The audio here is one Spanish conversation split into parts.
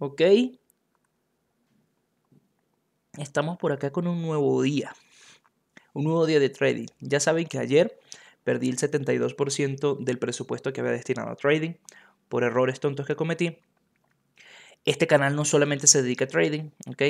¿Ok? Estamos por acá con un nuevo día. Un nuevo día de trading. Ya saben que ayer perdí el 72% del presupuesto que había destinado a trading por errores tontos que cometí. Este canal no solamente se dedica a trading, ¿ok?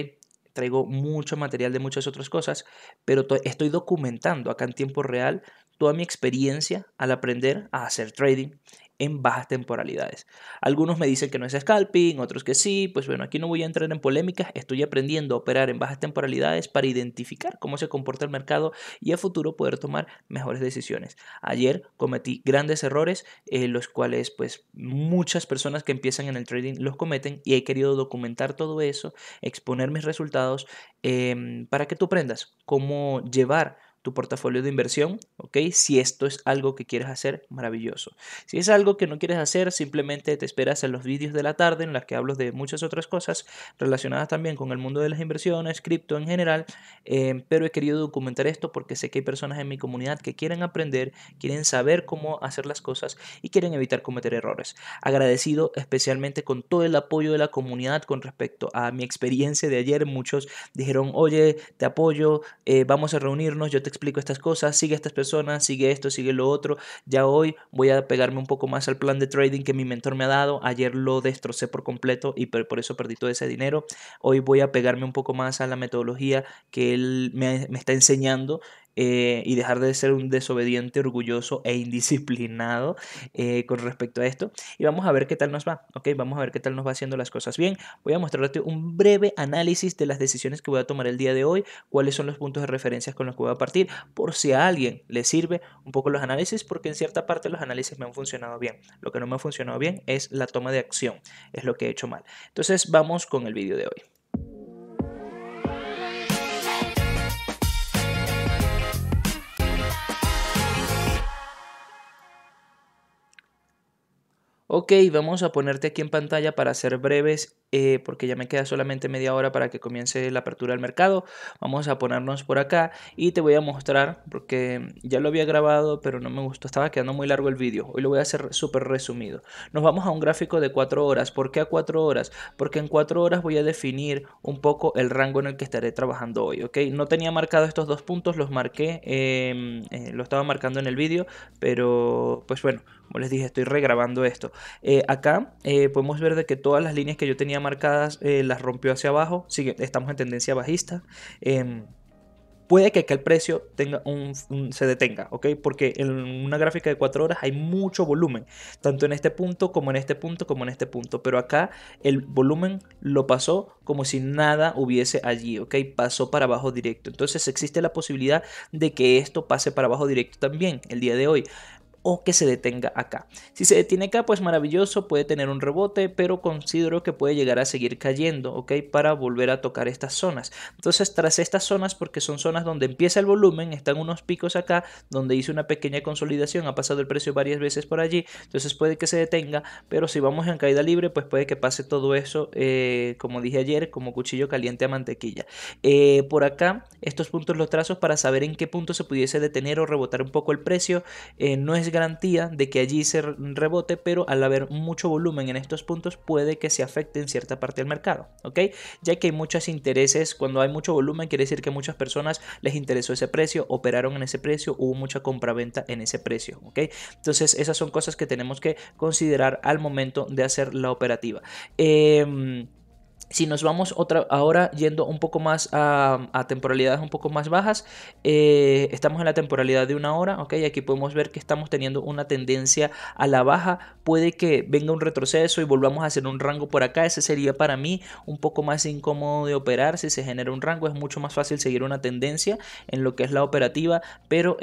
Traigo mucho material de muchas otras cosas, pero estoy documentando acá en tiempo real toda mi experiencia al aprender a hacer trading en bajas temporalidades. Algunos me dicen que no es scalping, otros que sí, pues bueno, aquí no voy a entrar en polémicas, estoy aprendiendo a operar en bajas temporalidades para identificar cómo se comporta el mercado y a futuro poder tomar mejores decisiones. Ayer cometí grandes errores, eh, los cuales pues muchas personas que empiezan en el trading los cometen y he querido documentar todo eso, exponer mis resultados em, para que tú aprendas cómo llevar tu portafolio de inversión, ¿ok? Si esto es algo que quieres hacer, maravilloso. Si es algo que no quieres hacer, simplemente te esperas en los vídeos de la tarde en las que hablo de muchas otras cosas relacionadas también con el mundo de las inversiones, cripto en general, eh, pero he querido documentar esto porque sé que hay personas en mi comunidad que quieren aprender, quieren saber cómo hacer las cosas y quieren evitar cometer errores. Agradecido especialmente con todo el apoyo de la comunidad con respecto a mi experiencia de ayer. Muchos dijeron, oye, te apoyo, eh, vamos a reunirnos, yo te explico estas cosas, sigue estas personas, sigue esto, sigue lo otro. Ya hoy voy a pegarme un poco más al plan de trading que mi mentor me ha dado. Ayer lo destrocé por completo y por eso perdí todo ese dinero. Hoy voy a pegarme un poco más a la metodología que él me, me está enseñando eh, y dejar de ser un desobediente, orgulloso e indisciplinado eh, con respecto a esto. Y vamos a ver qué tal nos va, ¿ok? Vamos a ver qué tal nos va haciendo las cosas bien. Voy a mostrarte un breve análisis de las decisiones que voy a tomar el día de hoy, cuáles son los puntos de referencia con los que voy a partir, por si a alguien le sirve un poco los análisis, porque en cierta parte los análisis me han funcionado bien. Lo que no me ha funcionado bien es la toma de acción, es lo que he hecho mal. Entonces vamos con el vídeo de hoy. Ok, vamos a ponerte aquí en pantalla para ser breves, eh, porque ya me queda solamente media hora para que comience la apertura del mercado. Vamos a ponernos por acá y te voy a mostrar, porque ya lo había grabado, pero no me gustó, estaba quedando muy largo el vídeo. Hoy lo voy a hacer súper resumido. Nos vamos a un gráfico de 4 horas. ¿Por qué a 4 horas? Porque en 4 horas voy a definir un poco el rango en el que estaré trabajando hoy, ¿ok? No tenía marcado estos dos puntos, los marqué, em, eh, lo estaba marcando en el vídeo, pero pues bueno, como les dije, estoy regrabando esto. Eh, acá eh, podemos ver de que todas las líneas que yo tenía marcadas eh, las rompió hacia abajo. estamos en tendencia bajista. Em, puede que acá el precio tenga un, se detenga, ¿ok? Porque en una gráfica de 4 horas hay mucho volumen. Tanto en este punto, como en este punto, como en este punto. Pero acá el volumen lo pasó como si nada hubiese allí, ¿ok? Pasó para abajo directo. Entonces existe la posibilidad de que esto pase para abajo directo también el día de hoy o que se detenga acá. Si se detiene acá, pues maravilloso, puede tener un rebote, pero considero que puede llegar a seguir cayendo, ¿ok? Para volver a tocar estas zonas. Entonces, tras estas zonas, porque son zonas donde empieza el volumen, están unos picos acá, donde hice una pequeña consolidación, ha pasado el precio varias veces por allí, entonces puede que se detenga, pero si vamos en caída libre, pues puede que pase todo eso, eh, como dije ayer, como cuchillo caliente a mantequilla. Eh, por acá, estos puntos los trazos para saber en qué punto se pudiese detener o rebotar un poco el precio, eh, no es garantía de que allí se rebote, pero al haber mucho volumen en estos puntos puede que se afecte en cierta parte del mercado, ¿ok? Ya que hay muchos intereses, cuando hay mucho volumen quiere decir que muchas personas les interesó ese precio, operaron en ese precio, hubo mucha compraventa en ese precio, ¿ok? Entonces esas son cosas que tenemos que considerar al momento de hacer la operativa. Em, si nos vamos otra, ahora yendo un poco más a, temporalidades un poco más bajas, eh, estamos en la temporalidad de una hora, ¿ok? Aquí podemos ver que estamos teniendo una tendencia a la baja, puede que venga un retroceso y volvamos a hacer un rango por acá, ese sería para mí un poco más incómodo de operar, si se genera un rango es mucho más fácil seguir una tendencia en lo que es la operativa, pero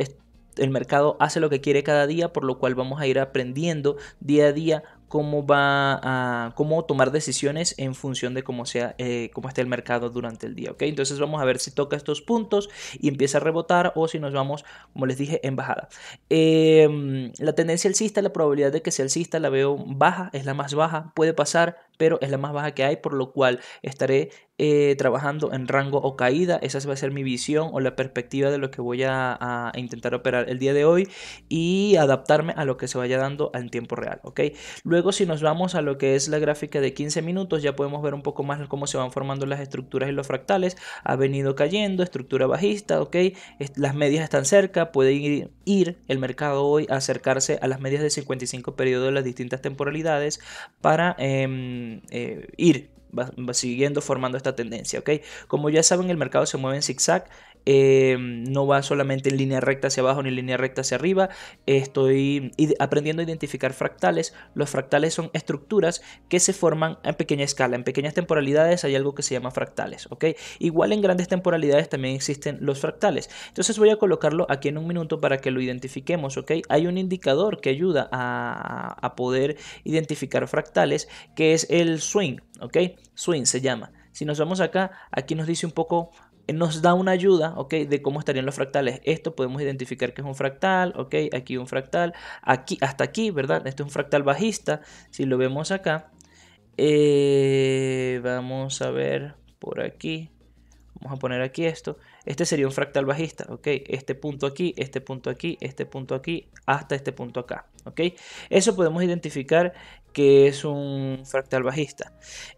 el mercado hace lo que quiere cada día, por lo cual vamos a ir aprendiendo día a día cómo va a cómo tomar decisiones en función de cómo sea eh, cómo esté el mercado durante el día entonces vamos a ver si toca estos puntos y empieza a rebotar o si nos vamos como les dije en bajada em, la tendencia alcista la probabilidad de que sea alcista la veo baja es la más baja puede pasar pero es la más baja que hay, por lo cual estaré eh, trabajando en rango o caída. Esa va a ser mi visión o la perspectiva de lo que voy a, intentar operar el día de hoy y adaptarme a lo que se vaya dando en tiempo real. ¿ok? Luego, si nos vamos a lo que es la gráfica de 15 minutos, ya podemos ver un poco más cómo se van formando las estructuras y los fractales. Ha venido cayendo, estructura bajista, ok. Las medias están cerca, puede ir, el mercado hoy a acercarse a las medias de 55 periodos de las distintas temporalidades para. Em, eh, ir va, siguiendo formando esta tendencia, ¿ok? Como ya saben, el mercado se mueve en zigzag eh, no va solamente en línea recta hacia abajo ni en línea recta hacia arriba. Estoy aprendiendo a identificar fractales. Los fractales son estructuras que se forman en pequeña escala. En pequeñas temporalidades hay algo que se llama fractales. ¿ok? Igual en grandes temporalidades también existen los fractales. Entonces voy a colocarlo aquí en un minuto para que lo identifiquemos. ¿ok? Hay un indicador que ayuda a, a poder identificar fractales que es el swing. ¿ok? Swing se llama. Si nos vamos acá, aquí nos dice un poco eh, nos da una ayuda, ¿ok? De cómo estarían los fractales. Esto podemos identificar que es un fractal, ¿ok? Aquí un fractal, aquí, hasta aquí, ¿verdad? Esto es un fractal bajista, si lo vemos acá. Eh, vamos a ver por aquí, vamos a poner aquí esto. Este sería un fractal bajista, ¿ok? Este punto aquí, este punto aquí, este punto aquí, hasta este punto acá, ¿ok? Eso podemos identificar que es un fractal bajista.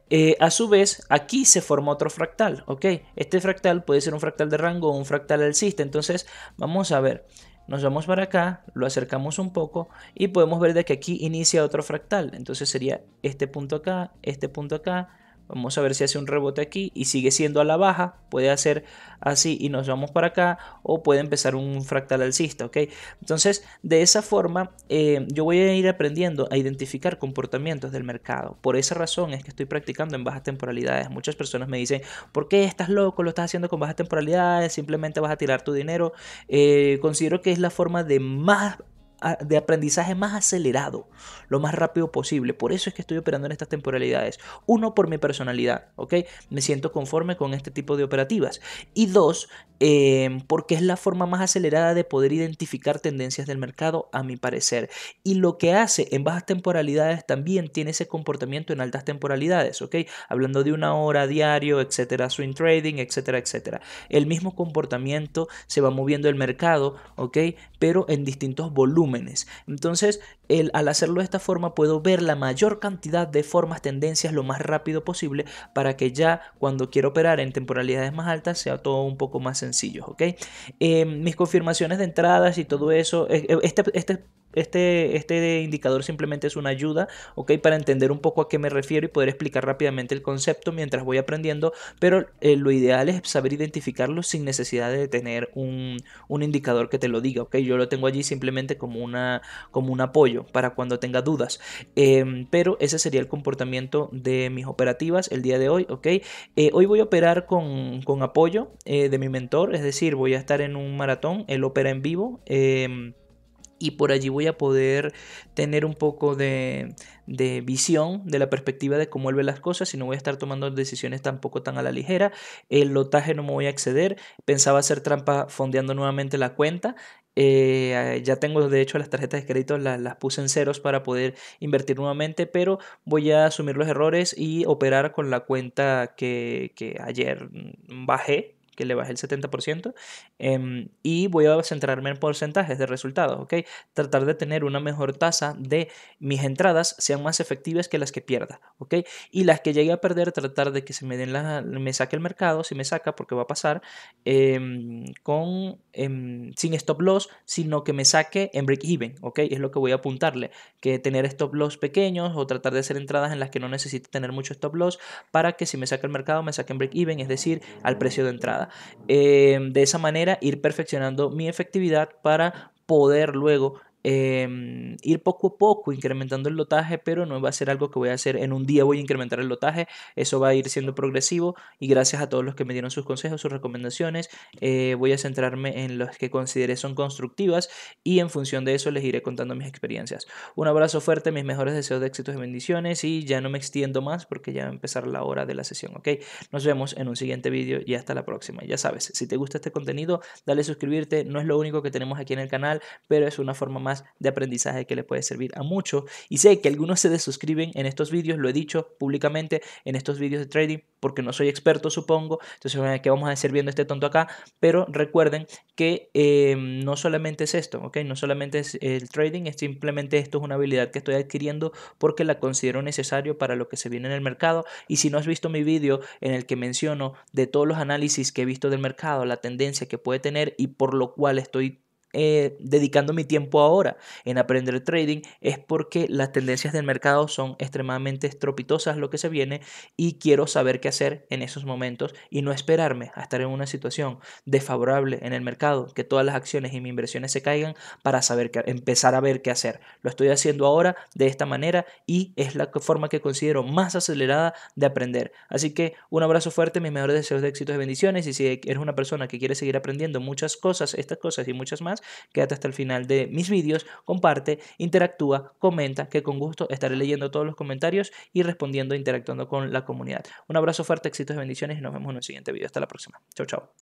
Eh, a su vez, aquí se forma otro fractal, ¿ok? Este fractal puede ser un fractal de rango o un fractal alcista. Entonces, vamos a ver nos vamos para acá, lo acercamos un poco y podemos ver de que aquí inicia otro fractal. Entonces sería este punto acá, este punto acá, Vamos a ver si hace un rebote aquí y sigue siendo a la baja. Puede hacer así y nos vamos para acá. O puede empezar un fractal alcista, Entonces, de esa forma, eh, yo voy a ir aprendiendo a identificar comportamientos del mercado. Por esa razón es que estoy practicando en bajas temporalidades. Muchas personas me dicen, ¿por qué estás loco? ¿Lo estás haciendo con bajas temporalidades? Simplemente vas a tirar tu dinero. Eh, considero que es la forma de más de aprendizaje más acelerado, lo más rápido posible. Por eso es que estoy operando en estas temporalidades. Uno, por mi personalidad, ¿ok? Me siento conforme con este tipo de operativas. Y dos, em, porque es la forma más acelerada de poder identificar tendencias del mercado, a mi parecer. Y lo que hace en bajas temporalidades también tiene ese comportamiento en altas temporalidades, ¿ok? Hablando de una hora diario, etcétera, swing trading, etcétera, etcétera. El mismo comportamiento se va moviendo el mercado, ¿ok? Pero en distintos volúmenes entonces, al hacerlo de esta forma, puedo ver la mayor cantidad de formas, tendencias lo más rápido posible para que ya cuando quiero operar en temporalidades más altas sea todo un poco más sencillo, ¿ok? Eh, mis confirmaciones de entradas y todo eso, este, este este, este indicador simplemente es una ayuda, ¿ok? Para entender un poco a qué me refiero y poder explicar rápidamente el concepto mientras voy aprendiendo, pero eh, lo ideal es saber identificarlo sin necesidad de tener un, indicador que te lo diga, Yo lo tengo allí simplemente como, una, como un apoyo para cuando tenga dudas, em, pero ese sería el comportamiento de mis operativas el día de hoy, eh, hoy voy a operar con, con apoyo eh, de mi mentor, es decir, voy a estar en un maratón, él opera en vivo. Em, y por allí voy a poder tener un poco de, visión de la perspectiva de cómo él las cosas y no voy a estar tomando decisiones tampoco tan a la ligera. El lotaje no me voy a exceder. Pensaba hacer trampa fondeando nuevamente la cuenta. Eh, ya tengo de hecho las tarjetas de crédito las, puse en ceros para poder invertir nuevamente, pero voy a asumir los errores y operar con la cuenta que, que ayer mm, bajé que le baje el 70%, em, y voy a centrarme en porcentajes de resultados, ¿ok? Tratar de tener una mejor tasa de mis entradas sean más efectivas que las que pierda, ¿ok? Y las que llegue a perder, tratar de que se me den la, me saque el mercado, si me saca, porque va a pasar, em, con, em, sin stop loss, sino que me saque en break even, ¿ok? Es lo que voy a apuntarle, que tener stop loss pequeños o tratar de hacer entradas en las que no necesite tener mucho stop loss para que si me saca el mercado, me saque en break even, es decir, al precio de entrada. Eh, de esa manera ir perfeccionando mi efectividad para poder luego Em, ir poco a poco incrementando el lotaje, pero no va a ser algo que voy a hacer en un día, voy a incrementar el lotaje, eso va a ir siendo progresivo y gracias a todos los que me dieron sus consejos, sus recomendaciones, eh, voy a centrarme en los que consideré son constructivas y en función de eso les iré contando mis experiencias. Un abrazo fuerte, mis mejores deseos de éxitos y bendiciones y ya no me extiendo más porque ya va a empezar la hora de la sesión, ¿ok? Nos vemos en un siguiente vídeo y hasta la próxima. Ya sabes, si te gusta este contenido, dale suscribirte, no es lo único que tenemos aquí en el canal, pero es una forma más de aprendizaje que le puede servir a muchos. Y sé que algunos se desuscriben en estos vídeos, lo he dicho públicamente en estos vídeos de trading, porque no soy experto, supongo. Entonces, que vamos a estar viendo este tonto acá? Pero recuerden que em, no solamente es esto, ¿ok? No solamente es el trading, es simplemente esto es una habilidad que estoy adquiriendo porque la considero necesario para lo que se viene en el mercado. Y si no has visto mi vídeo en el que menciono de todos los análisis que he visto del mercado, la tendencia que puede tener y por lo cual estoy eh, dedicando mi tiempo ahora en aprender trading es porque las tendencias del mercado son extremadamente estropitosas lo que se viene y quiero saber qué hacer en esos momentos y no esperarme a estar en una situación desfavorable en el mercado, que todas las acciones y mis inversiones se caigan para saber que, empezar a ver qué hacer. Lo estoy haciendo ahora de esta manera y es la forma que considero más acelerada de aprender. Así que un abrazo fuerte, mis mejores deseos de éxitos y bendiciones y si eres una persona que quiere seguir aprendiendo muchas cosas, estas cosas y muchas más, Quédate hasta el final de mis vídeos, comparte, interactúa, comenta, que con gusto estaré leyendo todos los comentarios y respondiendo, interactuando con la comunidad. Un abrazo fuerte, éxitos y bendiciones y nos vemos en un siguiente vídeo. Hasta la próxima. Chao, chao.